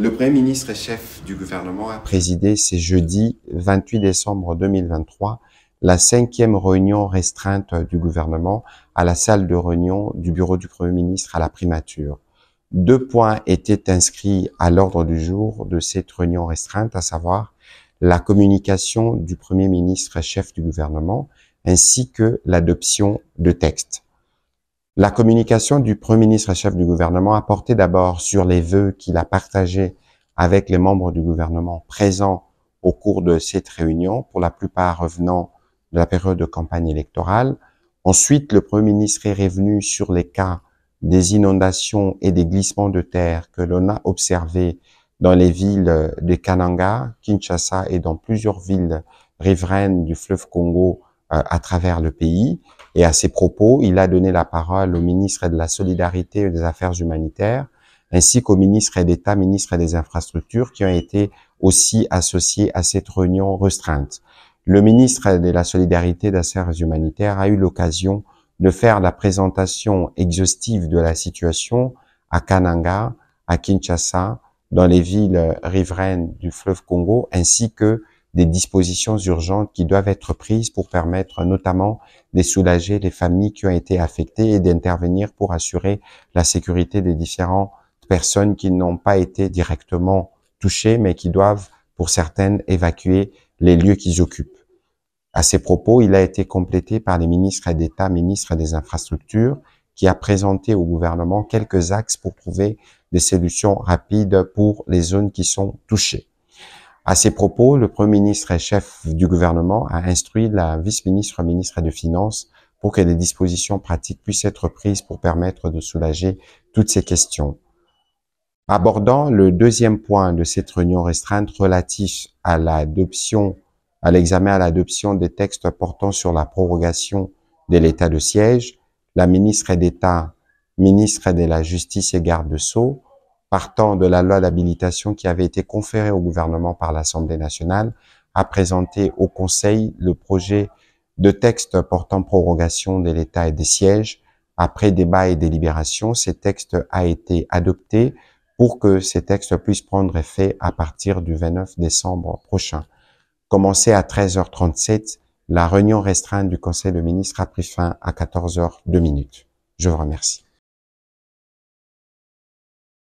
Le Premier ministre et chef du gouvernement a présidé ce jeudi 28 décembre 2023 la cinquième réunion restreinte du gouvernement à la salle de réunion du bureau du Premier ministre à la primature. Deux points étaient inscrits à l'ordre du jour de cette réunion restreinte, à savoir la communication du Premier ministre et chef du gouvernement ainsi que l'adoption de textes. La communication du Premier ministre chef du gouvernement a porté d'abord sur les vœux qu'il a partagés avec les membres du gouvernement présents au cours de cette réunion, pour la plupart revenant de la période de campagne électorale. Ensuite, le Premier ministre est revenu sur les cas des inondations et des glissements de terre que l'on a observés dans les villes de Kananga, Kinshasa et dans plusieurs villes riveraines du fleuve Congo euh, à travers le pays. Et à ses propos, il a donné la parole au ministre de la Solidarité et des Affaires humanitaires, ainsi qu'au ministre d'État, ministre des Infrastructures, qui ont été aussi associés à cette réunion restreinte. Le ministre de la Solidarité et des Affaires humanitaires a eu l'occasion de faire la présentation exhaustive de la situation à Kananga, à Kinshasa, dans les villes riveraines du fleuve Congo, ainsi que des dispositions urgentes qui doivent être prises pour permettre notamment de soulager les familles qui ont été affectées et d'intervenir pour assurer la sécurité des différentes personnes qui n'ont pas été directement touchées, mais qui doivent, pour certaines, évacuer les lieux qu'ils occupent. À ces propos, il a été complété par les ministres d'État, ministres des Infrastructures, qui a présenté au gouvernement quelques axes pour trouver des solutions rapides pour les zones qui sont touchées. À ces propos, le Premier ministre et chef du gouvernement a instruit la vice-ministre ministre des Finances pour que des dispositions pratiques puissent être prises pour permettre de soulager toutes ces questions. Abordant le deuxième point de cette réunion restreinte relatif à l'adoption, à l'examen à l'adoption des textes portant sur la prorogation de l'état de siège, la ministre d'État, ministre de la Justice et garde des Sceaux, partant de la loi d'habilitation qui avait été conférée au gouvernement par l'Assemblée nationale, a présenté au Conseil le projet de texte portant prorogation de l'État et des sièges. Après débat et délibération, ces textes a été adopté pour que ces textes puissent prendre effet à partir du 29 décembre prochain. Commencé à 13h37, la réunion restreinte du Conseil de ministres a pris fin à 14h02. Je vous remercie.